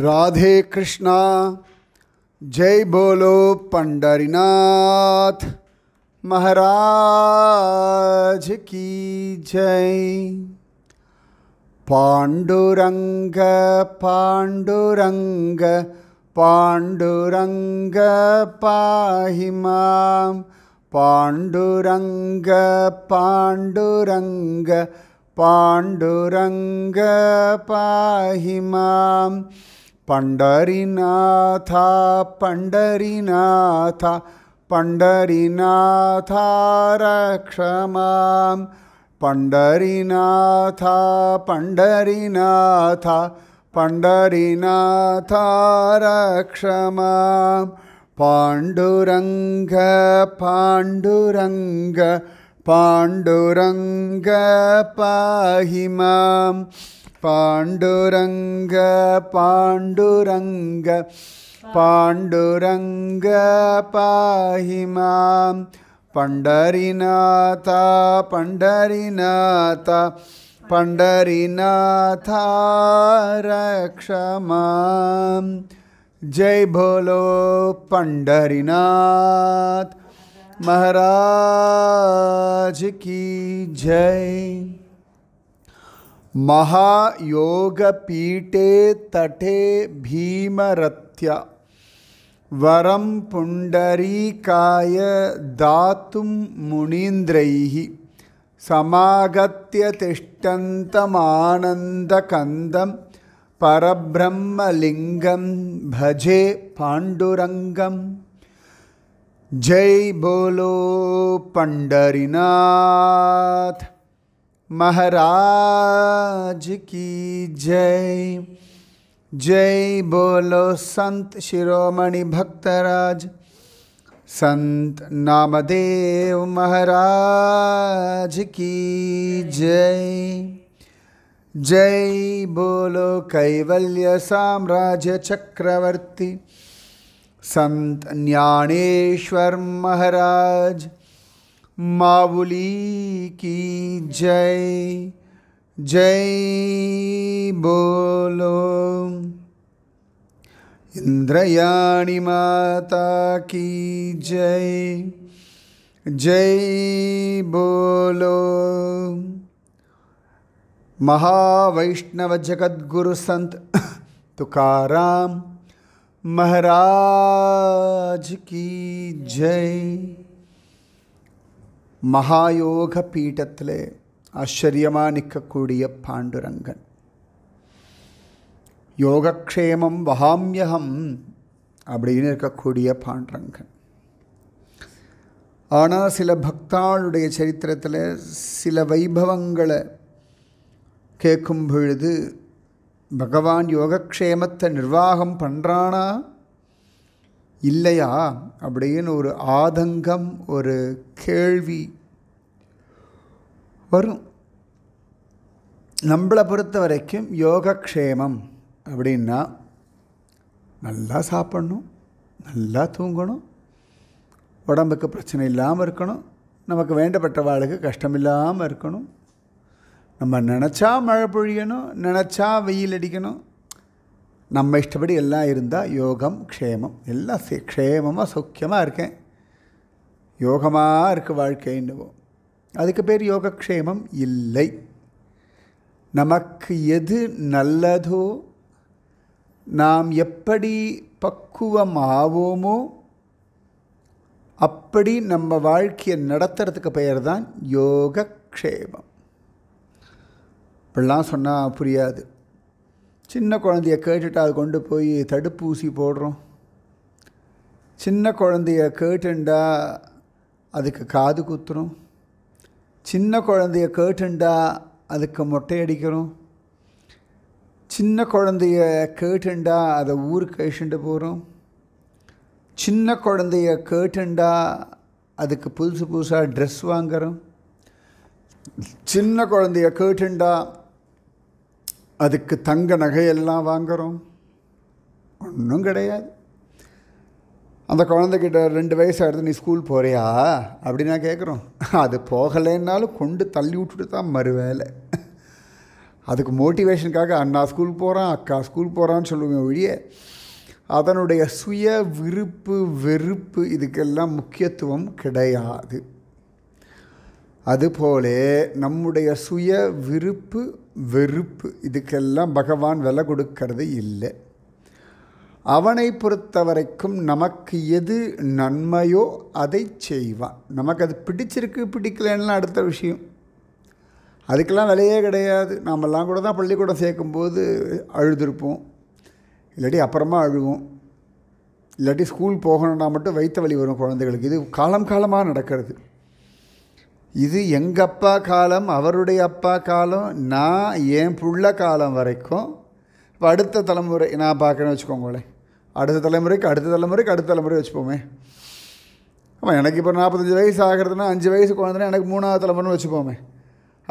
राधे कृष्णा जय बोलो पंडरीनाथ महाराज की जय पांडुरंग पांडुरंग पांडुरंग पाहि माम पांडुरंग पांडुरंग पांडुरंग पाहि माम पंडरीनाथ पंडरीनाथा पंडरीनाथा रक्ष माम पंडरीनाथा पंडरीनाथा पंडरीनाथ रक्ष पांडुरंग पांडुरंग पांडुरंग पाहि माम पांडुरंग पांडुरंग पांडुरंग पाहि मां पण्डरिनाथ पण्डरिनाथ पण्डरिनाथ रक्ष मां जय भोलो पण्डरिनाथ महाराज की जय महायोगपीठे तटे भीमरथ्य वरं पुण्डरीकाय दातुं मुनीन्द्रैः समागत्य तिष्ठन्तमानन्दकन्दं परब्रह्मलिङ्गं भजे पाण्डुरङ्गम् जय बोलो पंडरीनाथ महाराज की जय जय बोलो संत शिरोमणि भक्तराज संत नामदेव महाराज की जय जय बोलो कैवल्य साम्राज्य चक्रवर्ती संत ज्ञानेश्वर महाराज माबुली की जय जय बोलो इंद्रयाणी माता की जय जय बोलो महावैष्णव जगदगुरु संत तुकाराम महाराज की जय மகாயோக பீடத்தில் ஆச்சரியமாக நிற்கக்கூடிய பாண்டுரங்கன் யோகக்ஷேமம் வகாமியகம் அப்படின்னு இருக்கக்கூடிய பாண்டுரங்கன் ஆனால் சில பக்தாளுடைய சரித்திரத்தில் சில வைபவங்களை கேட்கும் பொழுது பகவான் யோகக்ஷேமத்தை நிர்வாகம் பண்ணுறானா இல்லையா அப்படின்னு ஒரு ஆதங்கம் ஒரு கேள்வி வரும் நம்மளை பொறுத்த வரைக்கும் யோகக்ஷேமம் அப்படின்னா நல்லா சாப்பிடணும் நல்லா தூங்கணும் உடம்புக்கு பிரச்சனை இல்லாமல் இருக்கணும் நமக்கு வேண்டப்பட்ட வேண்டப்பட்டவாளுக்கு கஷ்டம் இல்லாமல் இருக்கணும் நம்ம நினச்சா மழை பொழியணும் நினச்சா வெயில் அடிக்கணும் நம்ம இஷ்டப்படி எல்லாம் இருந்தால் யோகம் க்ஷேமம் எல்லாம் க்ஷேமமாக சௌக்கியமாக இருக்கேன் யோகமாக இருக்குது வாழ்க்கைன்னுவோம் அதுக்கு பேர் யோகக்ஷேமம் இல்லை நமக்கு எது நல்லதோ நாம் எப்படி பக்குவம் ஆவோமோ அப்படி நம்ம வாழ்க்கையை நடத்துறதுக்கு பெயர் தான் யோகக்ஷேமம் இப்படிலாம் சொன்னால் புரியாது சின்ன குழந்தைய கேட்டுட்டு அது கொண்டு போய் தடுப்பூசி போடுறோம் சின்ன குழந்தைய கேட்டுண்டா அதுக்கு காது குத்துறோம் சின்ன குழந்தைய கேட்டுண்டா அதுக்கு மொட்டை அடிக்கிறோம் சின்ன குழந்தைய கேட்டுண்டா அதை ஊருக்கு அழிச்சுட்டு போகிறோம் சின்ன குழந்தைய கேட்டுண்டா அதுக்கு புதுசு புதுசாக ட்ரெஸ் வாங்குகிறோம் சின்ன குழந்தைய கேட்டுண்டா அதுக்கு தங்க நகையெல்லாம் வாங்குகிறோம் ஒன்றும் கிடையாது அந்த குழந்தைகிட்ட ரெண்டு வயசு ஆகிடுது நீ ஸ்கூல் போகிறியா அப்படின்னா கேட்குறோம் அது போகலைன்னாலும் கொண்டு தள்ளி விட்டுட்டு தான் மறு வேலை அதுக்கு மோட்டிவேஷனுக்காக அண்ணா ஸ்கூல் போகிறான் அக்கா ஸ்கூல் போகிறான்னு சொல்லுவேன் ஒழிய அதனுடைய சுய விருப்பு வெறுப்பு இதுக்கெல்லாம் முக்கியத்துவம் கிடையாது அதுபோல நம்முடைய சுய விருப்பு வெறுப்பு இதுக்கெல்லாம் பகவான் விலை கொடுக்கறது இல்லை அவனை பொறுத்த வரைக்கும் நமக்கு எது நன்மையோ அதை செய்வான் நமக்கு அது பிடிச்சிருக்கு பிடிக்கலன்னா அடுத்த விஷயம் அதுக்கெல்லாம் விலையே கிடையாது நாமெல்லாம் கூட தான் பள்ளிக்கூடம் சேர்க்கும்போது அழுதுருப்போம் இல்லாட்டி அப்புறமா அழுவோம் இல்லாட்டி ஸ்கூல் போகணுன்னா மட்டும் வைத்த வழி வரும் குழந்தைகளுக்கு இது காலம் காலமாக நடக்கிறது இது எங்கள் அப்பா காலம் அவருடைய அப்பா காலம் நான் என் புள்ள காலம் வரைக்கும் இப்போ அடுத்த தலைமுறை நான் பார்க்குறேன்னு வச்சுக்கோங்களேன் அடுத்த தலைமுறைக்கு அடுத்த தலைமுறைக்கு அடுத்த தலைமுறை வச்சுப்போமே ஆமாம் எனக்கு இப்போ நாற்பத்தஞ்சு வயசு ஆகிறதுனா அஞ்சு வயசு குழந்தைன்னா எனக்கு மூணாவது தலைமுறைன்னு வச்சுப்போமே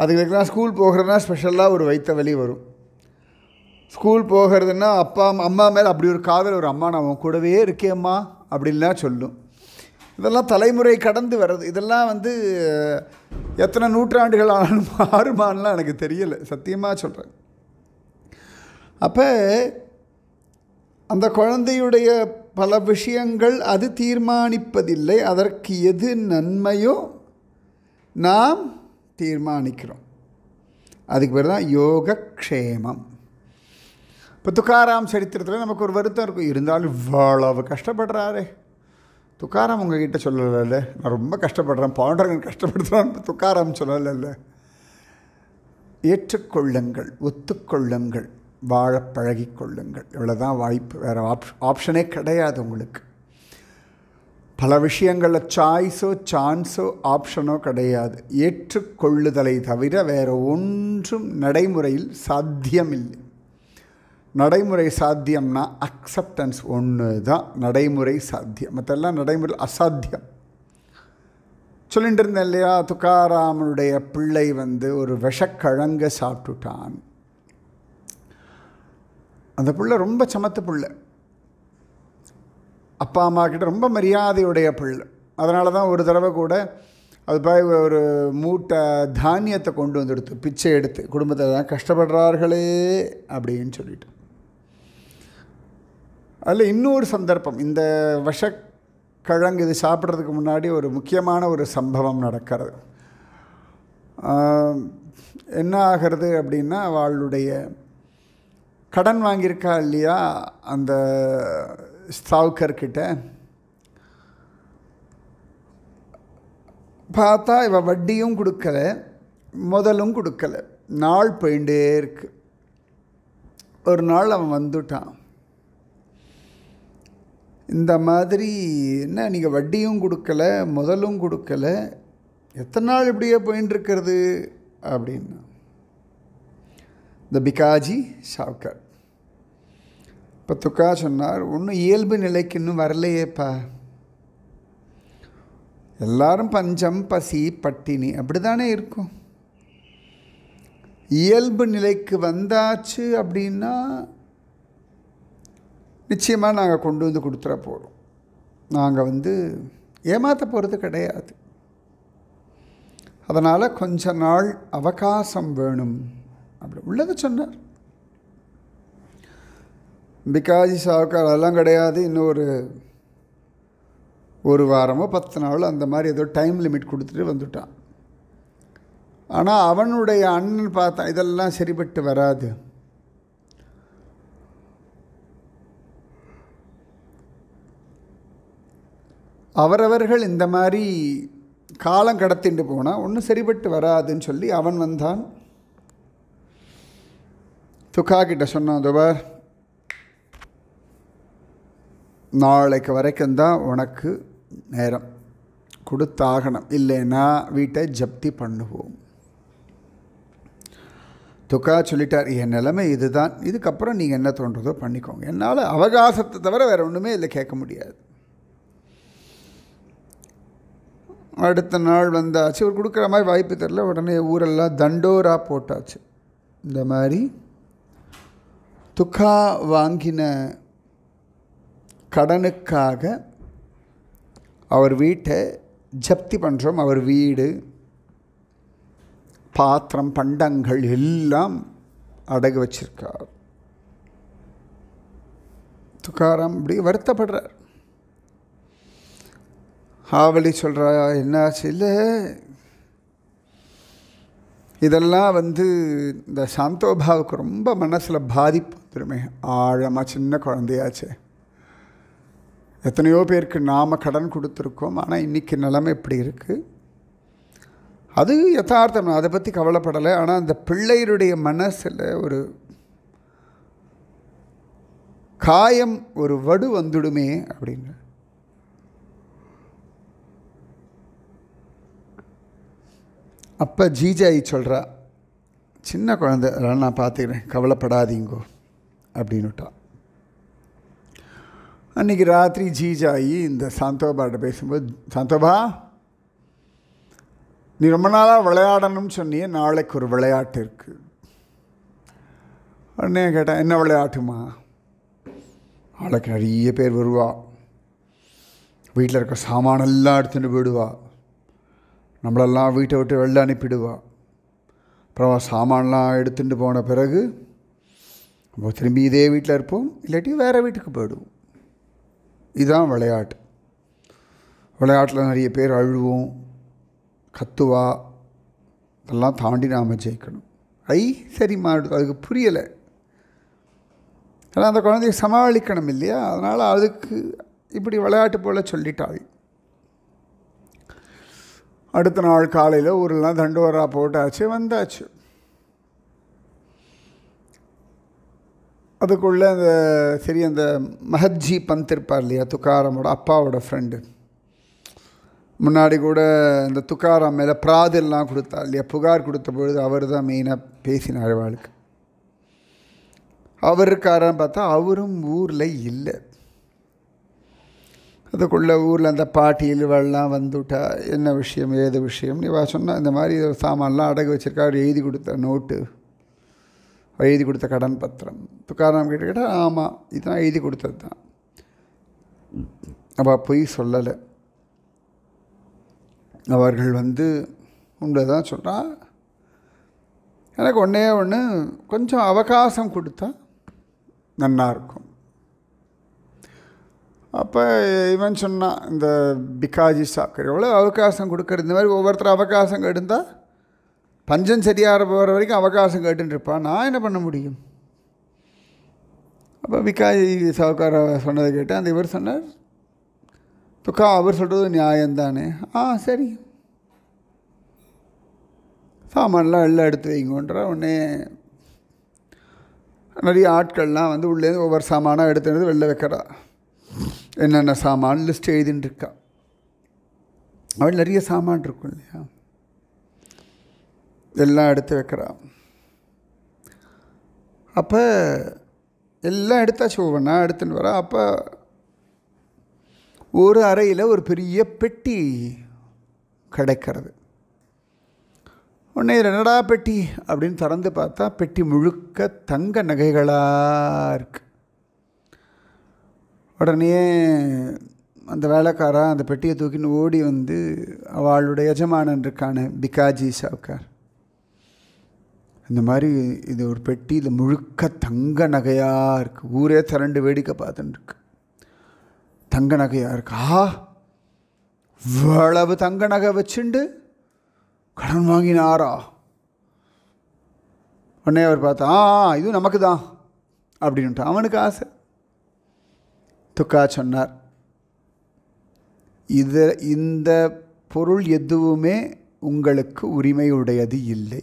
அதுக்கு ஸ்கூல் போகிறதுனா ஸ்பெஷலாக ஒரு வைத்த வழி வரும் ஸ்கூல் போகிறதுன்னா அப்பா அம்மா மேலே அப்படி ஒரு காதல் ஒரு அம்மா நான் உன் கூடவே இருக்கேம்மா அப்படின்லாம் சொல்லும் இதெல்லாம் தலைமுறை கடந்து வர்றது இதெல்லாம் வந்து எத்தனை நூற்றாண்டுகள் ஆனாலும் மாறுமான்லாம் எனக்கு தெரியலை சத்தியமாக சொல்கிறேன் அப்போ அந்த குழந்தையுடைய பல விஷயங்கள் அது தீர்மானிப்பதில்லை அதற்கு எது நன்மையோ நாம் தீர்மானிக்கிறோம் அதுக்கு பேர் தான் யோகக்ஷேமம் இப்போ துக்காராம் சரித்திரத்தில் நமக்கு ஒரு வருத்தம் இருக்கும் இருந்தாலும் இவ்வளவு கஷ்டப்படுறாரே துக்காரம் உங்ககிட்ட சொல்லலைல்ல நான் ரொம்ப கஷ்டப்படுறேன் பாண்டவங்க கஷ்டப்படுத்துகிறேன் துக்காரம் சொல்லலைல்ல ஏற்றுக்கொள்ளுங்கள் ஒத்துக்கொள்ளுங்கள் வாழ பழகி கொள்ளுங்கள் இவ்வளோதான் வாய்ப்பு வேறு ஆப் ஆப்ஷனே கிடையாது உங்களுக்கு பல விஷயங்களில் சாய்ஸோ சான்ஸோ ஆப்ஷனோ கிடையாது ஏற்றுக்கொள்ளுதலை தவிர வேறு ஒன்றும் நடைமுறையில் சாத்தியமில்லை நடைமுறை சாத்தியம்னா அக்செப்டன்ஸ் ஒன்று தான் நடைமுறை சாத்தியம் மற்றெல்லாம் நடைமுறை அசாத்தியம் சொல்லிட்டு இருந்தேன் இல்லையா துக்காராமனுடைய பிள்ளை வந்து ஒரு விஷக்கிழங்க சாப்பிட்டுட்டான் அந்த பிள்ளை ரொம்ப சமத்து பிள்ளை அப்பா அம்மா கிட்ட ரொம்ப மரியாதையுடைய பிள்ளை அதனால தான் ஒரு தடவை கூட அது போய் ஒரு மூட்டை தானியத்தை கொண்டு வந்துடுத்து பிச்சை எடுத்து குடும்பத்தில் தான் கஷ்டப்படுறார்களே அப்படின்னு சொல்லிட்டு அதில் இன்னொரு சந்தர்ப்பம் இந்த விஷக்கிழங்கு இது சாப்பிட்றதுக்கு முன்னாடி ஒரு முக்கியமான ஒரு சம்பவம் நடக்கிறது என்ன ஆகிறது அப்படின்னா அவளுடைய கடன் வாங்கியிருக்கா இல்லையா அந்த ஸ்தாவுக்கர்கிட்ட பார்த்தா இவள் வட்டியும் கொடுக்கல முதலும் கொடுக்கல நாள் போயிட்டே இருக்கு ஒரு நாள் அவன் வந்துட்டான் இந்த மாதிரி என்ன நீங்கள் வட்டியும் கொடுக்கல முதலும் கொடுக்கல எத்தனை நாள் இப்படியே போயின்ட்டுருக்கிறது அப்படின்னு இந்த பிகாஜி சாவ்கர் இப்போ துக்கா சொன்னார் ஒன்றும் இயல்பு நிலைக்கு இன்னும் வரலையேப்பா எல்லாரும் பஞ்சம் பசி பட்டினி அப்படி தானே இருக்கும் இயல்பு நிலைக்கு வந்தாச்சு அப்படின்னா நிச்சயமாக நாங்கள் கொண்டு வந்து கொடுத்துட போகிறோம் நாங்கள் வந்து ஏமாற்ற போகிறது கிடையாது அதனால் கொஞ்ச நாள் அவகாசம் வேணும் அப்படி உள்ளதை சொன்னார் பிகாஜி சாவுக்கார் அதெல்லாம் கிடையாது இன்னொரு ஒரு வாரமோ பத்து நாளோ அந்த மாதிரி ஏதோ டைம் லிமிட் கொடுத்துட்டு வந்துட்டான் ஆனால் அவனுடைய அண்ணன் பார்த்தா இதெல்லாம் சரிப்பட்டு வராது அவரவர்கள் இந்த மாதிரி காலம் கடத்திட்டு போனால் ஒன்றும் சரிபட்டு வராதுன்னு சொல்லி அவன் வந்தான் துக்கா கிட்ட சொன்னான் துபார் நாளைக்கு வரைக்கும் தான் உனக்கு நேரம் கொடுத்தாகணும் இல்லைன்னா வீட்டை ஜப்தி பண்ணுவோம் துக்கா சொல்லிட்டார் என் நிலைமை இதுதான் இதுக்கப்புறம் நீங்கள் என்ன தோன்றதோ பண்ணிக்கோங்க என்னால் அவகாசத்தை தவிர வேறு ஒன்றுமே இதில் கேட்க முடியாது அடுத்த நாள் வந்தாச்சு இவர் கொடுக்குற மாதிரி வாய்ப்பு தெரில உடனே ஊரெல்லாம் தண்டோரா போட்டாச்சு இந்த மாதிரி துக்கா வாங்கின கடனுக்காக அவர் வீட்டை ஜப்தி பண்ணுறோம் அவர் வீடு பாத்திரம் பண்டங்கள் எல்லாம் அடகு வச்சிருக்கார் துக்காராம் இப்படி வருத்தப்படுறார் ஆவலி சொல்கிறா என்னாச்சு இல்லை இதெல்லாம் வந்து இந்த சாந்தோபாவுக்கு ரொம்ப மனசில் பாதிப்பு வந்துருமே ஆழமாக சின்ன குழந்தையாச்சு எத்தனையோ பேருக்கு நாம் கடன் கொடுத்துருக்கோம் ஆனால் இன்றைக்கி நிலமை இப்படி இருக்குது அது யதார்த்தம் அதை பற்றி கவலைப்படலை ஆனால் அந்த பிள்ளையருடைய மனசில் ஒரு காயம் ஒரு வடு வந்துடுமே அப்படின்னு அப்போ ஜீஜாயி சொல்கிறா சின்ன குழந்த நான் பார்த்துக்கிறேன் கவலைப்படாதீங்கோ அப்படின்னுட்டா அன்றைக்கி ராத்திரி ஜீஜாயி இந்த சாந்தோபாட்ட பேசும்போது சாந்தோபா நீ ரொம்ப நாளாக விளையாடணும்னு சொன்னியே நாளைக்கு ஒரு விளையாட்டு இருக்குது உடனே கேட்டேன் என்ன விளையாட்டுமா நாளைக்கு நிறைய பேர் வருவா வீட்டில் இருக்க சாமானெல்லாம் எடுத்துகிட்டு போயிடுவாள் நம்மளெல்லாம் வீட்டை விட்டு வெளில அனுப்பிடுவா அப்புறம் சாமான்லாம் எடுத்துகிட்டு போன பிறகு நம்ம திரும்பி இதே வீட்டில் இருப்போம் இல்லாட்டி வேறு வீட்டுக்கு போயிடுவோம் இதுதான் விளையாட்டு விளையாட்டில் நிறைய பேர் அழுவோம் கத்துவா இதெல்லாம் தாண்டி நாம் ஜெயிக்கணும் ஐ சரி மாடு அதுக்கு புரியலை ஆனால் அந்த குழந்தைய சமாளிக்கணும் இல்லையா அதனால் அதுக்கு இப்படி விளையாட்டு போல் சொல்லிட்டாள் அடுத்த நாள் காலையில் ஊரெலாம் தண்டோரா போட்டாச்சு வந்தாச்சு அதுக்குள்ளே அந்த சரி அந்த மஹத்ஜி பந்த் இருப்பார் இல்லையா துக்காரமோட அப்பாவோட ஃப்ரெண்டு முன்னாடி கூட இந்த துக்காராம் மேலே பிராதெல்லாம் கொடுத்தா இல்லையா புகார் கொடுத்த பொழுது அவர் தான் மெயினாக பேசினார் வாழ்க்கை அவர் இருக்காரான்னு பார்த்தா அவரும் ஊரில் இல்லை அதுக்குள்ளே ஊரில் அந்த பாட்டியில் இழுவெல்லாம் வந்துவிட்டா என்ன விஷயம் ஏது விஷயம் வா சொன்னால் இந்த மாதிரி சாமான்லாம் அடகு வச்சுருக்கா அவர் எழுதி கொடுத்த நோட்டு எழுதி கொடுத்த கடன் பத்திரம் துக்காராம் கேட்டுக்கிட்டால் ஆமாம் இதுதான் எழுதி கொடுத்தது தான் அவள் பொய் சொல்லலை அவர்கள் வந்து உண்டு தான் சொன்னால் எனக்கு ஒன்றே ஒன்று கொஞ்சம் அவகாசம் கொடுத்தா நல்லாயிருக்கும் அப்போ இவன் சொன்னான் இந்த பிகாஜி எவ்வளோ அவகாசம் கொடுக்குறது இந்த மாதிரி ஒவ்வொருத்தர் அவகாசம் கெடுந்தால் பஞ்சம் சரியாக போகிற வரைக்கும் அவகாசம் கேட்டுருப்பான் நான் என்ன பண்ண முடியும் அப்போ பிகாஜி சாவுக்கார சொன்னதை கேட்டேன் அந்த இவர் சொன்னார் துக்கா அவர் சொல்கிறது நியாயம்தானே ஆ சரி சாமான்லாம் எல்லாம் எடுத்து வைங்கன்ற உடனே நிறைய ஆட்கள்லாம் வந்து உள்ளேருந்து ஒவ்வொரு சாமானாக எடுத்துகிறது வெளில வைக்கிறா என்னென்ன சாமான் லிஸ்ட் இருக்கா அவள் நிறைய சாமான் இருக்கும் இல்லையா எல்லாம் எடுத்து வைக்கிறான் அப்போ எல்லாம் எடுத்தாச்சு ஒவ்வொன்றா எடுத்துன்னு வரான் அப்போ ஒரு அறையில் ஒரு பெரிய பெட்டி கிடைக்கிறது உடனே என்னடா பெட்டி அப்படின்னு திறந்து பார்த்தா பெட்டி முழுக்க தங்க நகைகளாக இருக்குது உடனே அந்த வேலைக்காரன் அந்த பெட்டியை தூக்கின்னு ஓடி வந்து அவளுடைய எஜமானன் இருக்கான பிகாஜி சாவுக்கார் இந்த மாதிரி இது ஒரு பெட்டி இது முழுக்க தங்க நகையாக இருக்குது ஊரே திரண்டு வேடிக்கை பார்த்துட்டுருக்கு தங்க நகையாக இருக்கு ஆ இவ்வளவு தங்க நகை வச்சுண்டு கடன் வாங்கினாரா உடனே அவர் பார்த்தா ஆ இதுவும் நமக்கு தான் அப்படின்ட்டு அவனுக்கு ஆசை துக்கா சொன்னார் இது இந்த பொருள் எதுவுமே உங்களுக்கு உரிமையுடையது இல்லை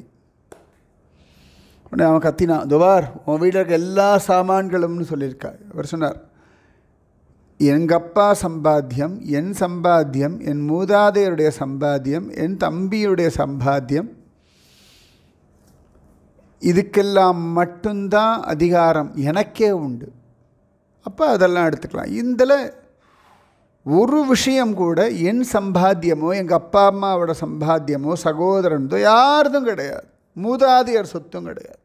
உடனே அவன் கத்தினான் துவார் உன் வீட்டில் இருக்க எல்லா சாமான்களும்னு சொல்லியிருக்காரு அவர் சொன்னார் எங்கப்பா அப்பா சம்பாத்தியம் என் சம்பாத்தியம் என் மூதாதையருடைய சம்பாத்தியம் என் தம்பியுடைய சம்பாத்தியம் இதுக்கெல்லாம் மட்டும்தான் அதிகாரம் எனக்கே உண்டு அப்போ அதெல்லாம் எடுத்துக்கலாம் இதில் ஒரு விஷயம் கூட என் சம்பாத்தியமோ எங்கள் அப்பா அம்மாவோட சம்பாத்தியமோ சகோதரன்தோ யாரதும் கிடையாது மூதாதியர் சொத்தும் கிடையாது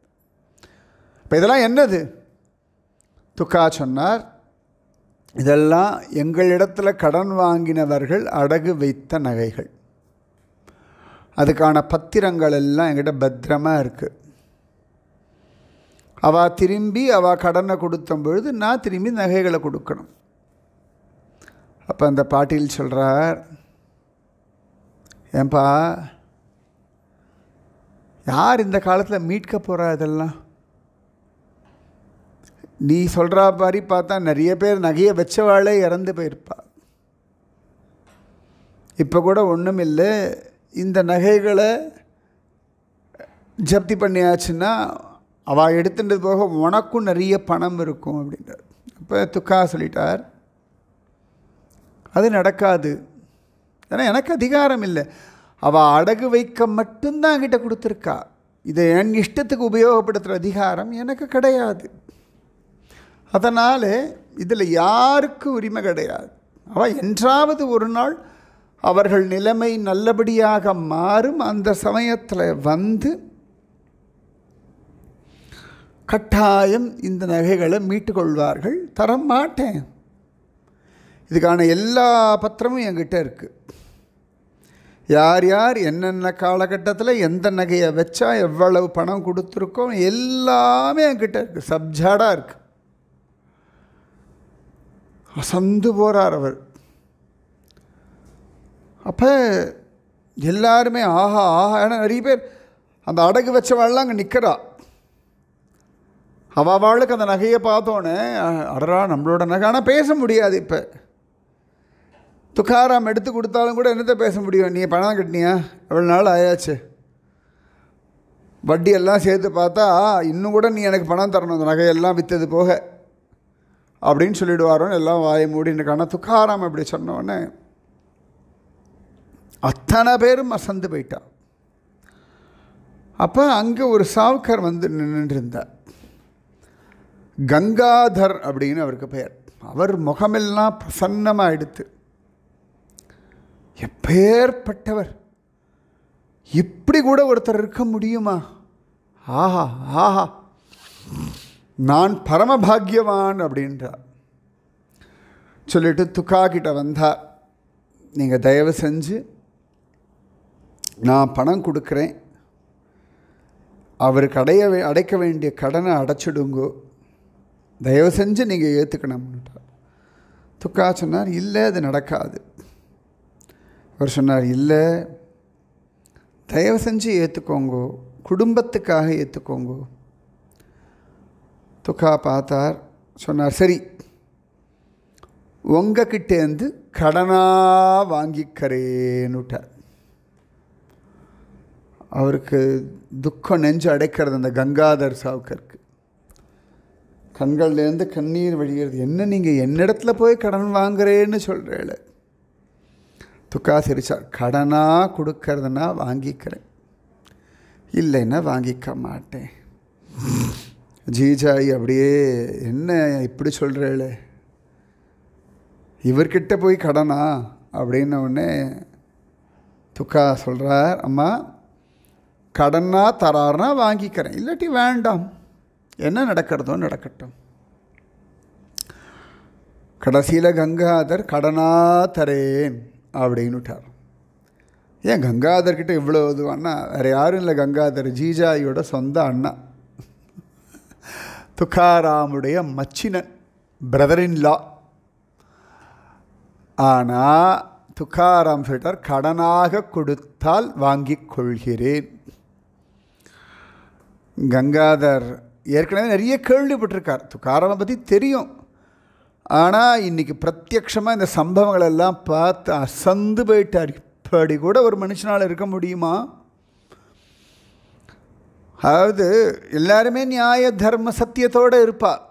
இப்போ இதெல்லாம் என்னது துக்கா சொன்னார் இதெல்லாம் எங்களிடத்தில் கடன் வாங்கினவர்கள் அடகு வைத்த நகைகள் அதுக்கான பத்திரங்கள் எல்லாம் எங்கிட்ட பத்திரமாக இருக்குது அவள் திரும்பி அவள் கடனை கொடுத்த பொழுது நான் திரும்பி நகைகளை கொடுக்கணும் அப்போ அந்த பாட்டியில் சொல்கிறார் ஏன்பா யார் இந்த காலத்தில் மீட்க போகிறா இதெல்லாம் நீ சொல்கிற மாதிரி பார்த்தா நிறைய பேர் நகையை வச்சவாளே இறந்து போயிருப்பா இப்போ கூட ஒன்றும் இல்லை இந்த நகைகளை ஜப்தி பண்ணியாச்சுன்னா அவள் எடுத்துட்டது போக உனக்கும் நிறைய பணம் இருக்கும் அப்படின்றார் அப்போ துக்கா சொல்லிட்டார் அது நடக்காது ஏன்னா எனக்கு அதிகாரம் இல்லை அவள் அடகு வைக்க மட்டும்தான் கிட்ட கொடுத்துருக்கா இதை என் இஷ்டத்துக்கு உபயோகப்படுத்துகிற அதிகாரம் எனக்கு கிடையாது அதனால் இதில் யாருக்கு உரிமை கிடையாது அவள் என்றாவது ஒரு நாள் அவர்கள் நிலைமை நல்லபடியாக மாறும் அந்த சமயத்தில் வந்து கட்டாயம் இந்த நகைகளை மீட்டுக்கொள்வார்கள் தர மாட்டேன் இதுக்கான எல்லா பத்திரமும் என்கிட்ட இருக்குது யார் யார் என்னென்ன காலகட்டத்தில் எந்த நகையை வச்சா எவ்வளவு பணம் கொடுத்துருக்கோம் எல்லாமே என்கிட்ட இருக்குது சப்ஜாடாக இருக்குது அசந்து போகிறார் அவர் அப்போ எல்லாருமே ஆஹா ஆஹா ஏன்னா நிறைய பேர் அந்த அடகு வச்சவாள்லாம் அங்கே நிற்கிறாள் அவாவாளுக்கு அந்த நகையை பார்த்தோன்னே அடரா நம்மளோட நகை ஆனால் பேச முடியாது இப்போ துக்காராம் எடுத்து கொடுத்தாலும் கூட என்னத்தை பேச முடியும் நீ பணம் கட்டினியா எவ்வளோ நாள் ஆயாச்சு வட்டி எல்லாம் சேர்த்து பார்த்தா இன்னும் கூட நீ எனக்கு பணம் தரணும் அந்த நகையெல்லாம் விற்றது போக அப்படின்னு சொல்லிடுவாரோன்னு எல்லாம் வாய மூடின்னு துக்காராம் அப்படி சொன்னோடனே அத்தனை பேரும் அசந்து போயிட்டான் அப்போ அங்கே ஒரு சாவுக்கர் வந்து நின்றுருந்தார் கங்காதர் அப்படின்னு அவருக்கு பெயர் அவர் முகமெல்லாம் பிரசன்னமாக எடுத்து எப்பேற்பட்டவர் இப்படி கூட ஒருத்தர் இருக்க முடியுமா ஆஹா ஆஹா நான் பரமபாகியவான் அப்படின்றார் சொல்லிட்டு துக்கா கிட்ட வந்தார் நீங்கள் தயவு செஞ்சு நான் பணம் கொடுக்குறேன் அவருக்கு அடைய அடைக்க வேண்டிய கடனை அடைச்சிடுங்கோ தயவு செஞ்சு நீங்கள் ஏற்றுக்கணும்னுட்டார் துக்கா சொன்னார் இல்லை அது நடக்காது அவர் சொன்னார் இல்லை தயவு செஞ்சு ஏற்றுக்கோங்கோ குடும்பத்துக்காக ஏற்றுக்கோங்கோ துக்கா பார்த்தார் சொன்னார் சரி உங்ககிட்டேருந்து கடனாக வாங்கிக்கிறேன்னுட்டார் அவருக்கு துக்கம் நெஞ்சு அடைக்கிறது அந்த கங்காதர் சாவுக்கருக்கு கண்கள்லேருந்து கண்ணீர் வழிகிறது என்ன நீங்கள் என்னிடத்துல போய் கடன் வாங்குறேன்னு சொல்கிறேள் துக்கா சிரிச்சா கடனாக கொடுக்கறதுனா வாங்கிக்கிறேன் இல்லைன்னா வாங்கிக்க மாட்டேன் ஜீஜாய் அப்படியே என்ன இப்படி சொல்கிறேளே இவர்கிட்ட போய் கடனா அப்படின்ன உடனே துக்கா சொல்கிறார் அம்மா கடனாக தராருன்னா வாங்கிக்கிறேன் இல்லாட்டி வேண்டாம் என்ன நடக்கிறதோ நடக்கட்டும் கடைசியில் கங்காதர் கடனா தரேன் அப்படின்னுட்டார் ஏன் கங்காதர்கிட்ட இவ்வளோ இது அண்ணா வேறு யாரும் இல்லை கங்காதர் ஜீஜாயோட சொந்த அண்ணா துக்காராமுடைய மச்சினன் பிரதரின் லா ஆனால் துக்காராம் சொல்லிட்டார் கடனாக கொடுத்தால் வாங்கிக் கொள்கிறேன் கங்காதர் ஏற்கனவே நிறைய கேள்விப்பட்டிருக்கார் துக்காரனை பற்றி தெரியும் ஆனால் இன்றைக்கி பிரத்யக்ஷமாக இந்த சம்பவங்கள் எல்லாம் பார்த்து அசந்து போயிட்டார் இப்படி கூட ஒரு மனுஷனால் இருக்க முடியுமா அதாவது எல்லாருமே நியாய தர்ம சத்தியத்தோடு இருப்பாள்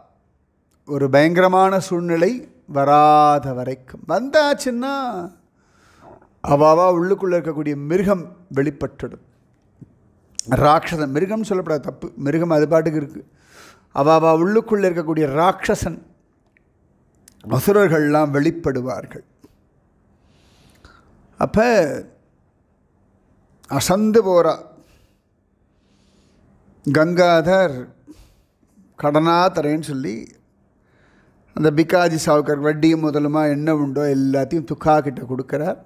ஒரு பயங்கரமான சூழ்நிலை வராத வரைக்கும் வந்தாச்சுன்னா அவாவா உள்ளுக்குள்ளே இருக்கக்கூடிய மிருகம் வெளிப்பட்டுடும் ராட்சசன் மிருகம் சொல்லப்படாது தப்பு மிருகம் அது பாட்டுக்கு இருக்குது அவாவா உள்ளுக்குள்ளே இருக்கக்கூடிய ராட்சசன் அசுரர்கள்லாம் வெளிப்படுவார்கள் அப்போ அசந்து போகிறா கங்காதர் கடனா தரேன்னு சொல்லி அந்த பிகாஜி சாவுக்கர் வட்டியும் முதலுமா என்ன உண்டோ எல்லாத்தையும் துக்கா கிட்ட கொடுக்குறார்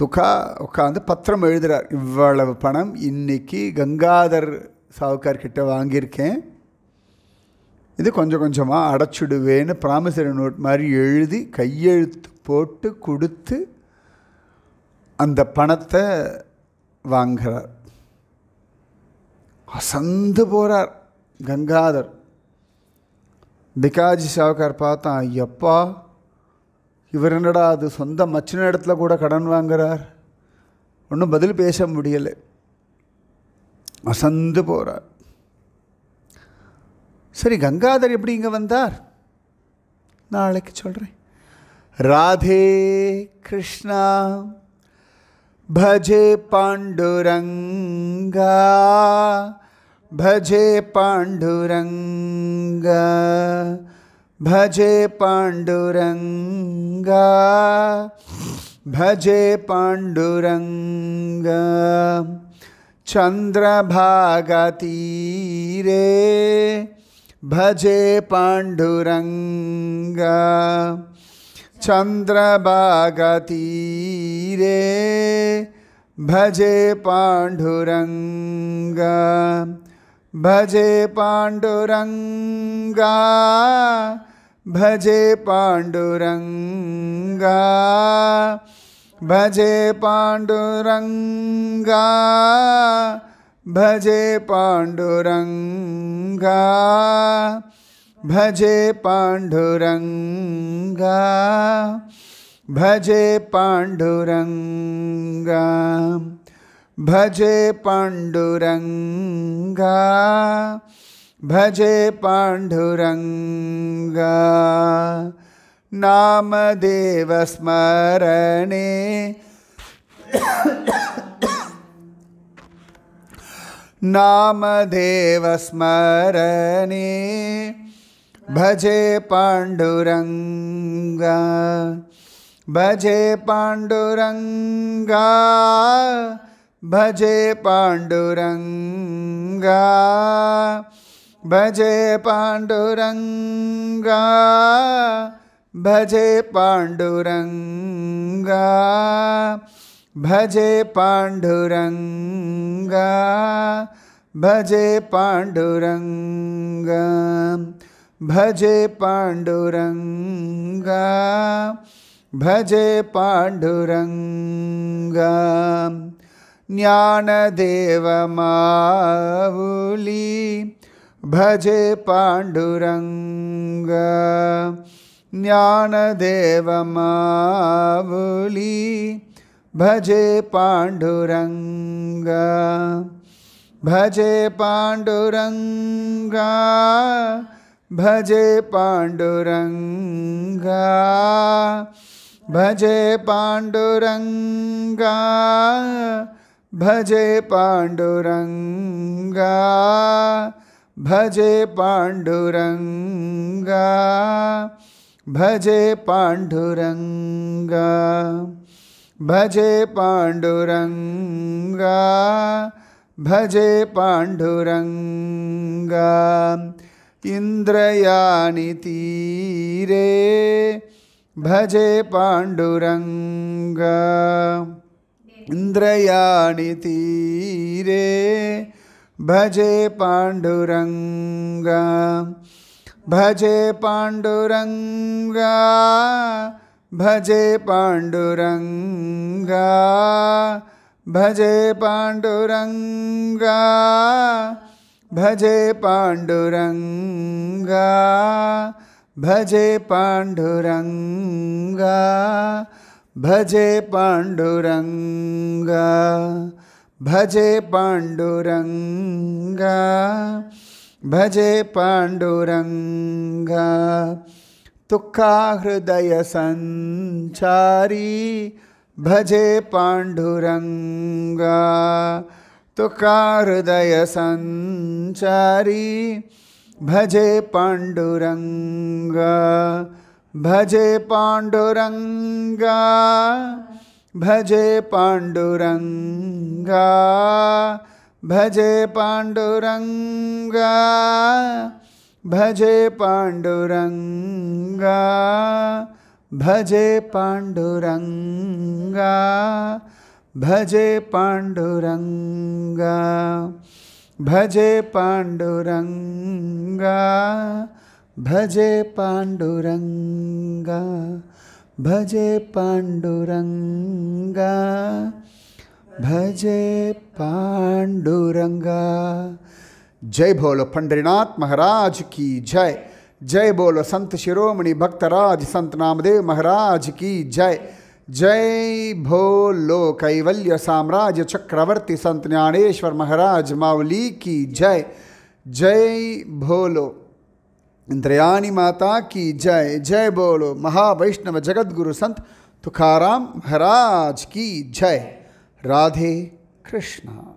துக்கா உட்காந்து பத்திரம் எழுதுகிறார் இவ்வளவு பணம் இன்றைக்கி கங்காதர் சாவுக்கார்கிட்ட வாங்கியிருக்கேன் இது கொஞ்சம் கொஞ்சமாக அடைச்சிடுவேன்னு ப்ராமிசரி நோட் மாதிரி எழுதி கையெழுத்து போட்டு கொடுத்து அந்த பணத்தை வாங்குகிறார் அசந்து போகிறார் கங்காதர் பிகாஜி சாவுக்கார் பார்த்தான் எப்பா இவர் என்னடா அது சொந்த மச்சின இடத்துல கூட கடன் வாங்குறார் ஒன்றும் பதில் பேச முடியலை அசந்து போகிறார் சரி கங்காதர் எப்படி இங்கே வந்தார் நாளைக்கு சொல்கிறேன் ராதே கிருஷ்ணா பஜே பாண்டுரங்கா பஜே பாண்டுரங்கா भजे पांडुरंगा भजे पाण्डुरङ्ग चन्द्रभागतीरे भजे पाण्डुरङ्ग चन्द्रभागतीरे भजे पाण्डुरङ्ग भजे पाण्डुरङ्गा भजे पांडुरंगा भजे पांडुरंगा भजे पांडुरंगा भजे पांडुरंगा भजे पांडुरंगा भजे पांडुरंगा भजे पाण्डुरङ्ग नामदेवस्मरणे नामदेवस्मरणे भजे पाण्डुरङ्ग भजे पाण्डुरङ्गा भजे पांडुरंगा भजे पांडुरंगा भजे पांडुरंगा भजे पांडुरंगा भजे पाण्डुरङ्गा भजे पांडुरंगा भजे पाण्डुरङ्गा ज्ञानदेवमावुली भजे ज्ञानदेव ज्ञानदेवमावली भजे पांडुरंग भजे पाण्डुरङ्ग भजे पाण्डुरङ्ग भजे पाण्डुरङ्ग भजे पांडुरंगा भजे पांडुरंगा भजे पांडुरंगा भजे पांडुरंगा भजे पांडुरंगा इंद्रयानि तीरे भजे पांडुरंगा इंद्रयानि तीरे भजे पाण्डुरङ्ग भजे पाण्डुरङ्ग भजे पाण्डुरङ्ग भजे पाण्डुरङ्ग भजे पाण्डुरङ्ग भजे पाण्डुरङ्ग भजे पाण्डुरङ्ग भजे पांडुरंगा भजे पांडुरंगा तुक्का हृदय संचारी भजे पांडुरंगा तुक्का हृदय संचारी भजे पांडुरंगा भजे पांडुरंगा भजे पांडुरंगा भजे पाण्डुरङ्गा भजे पांडुरंगा भजे पाण्डुरङ्गा भजे पाण्डुरङ्गा भजे पांडुरंगा भजे पाण्डुरङ्गा भजे पांडुरंगा भजे पांडुरंगा जय बोलो पंडरीनाथ महाराज की जय जय बोलो संत शिरोमणि भक्तराज संत नामदेव महाराज की जय जय भोलो कैवल्य साम्राज्य चक्रवर्ती संत ज्ञानेश्वर महाराज मावली की जय जय भोलो इंद्रयानी माता की जय जय बोलो महावैष्णव जगदगुरु संत तुकाराम महाराज की जय राधे कृष्णा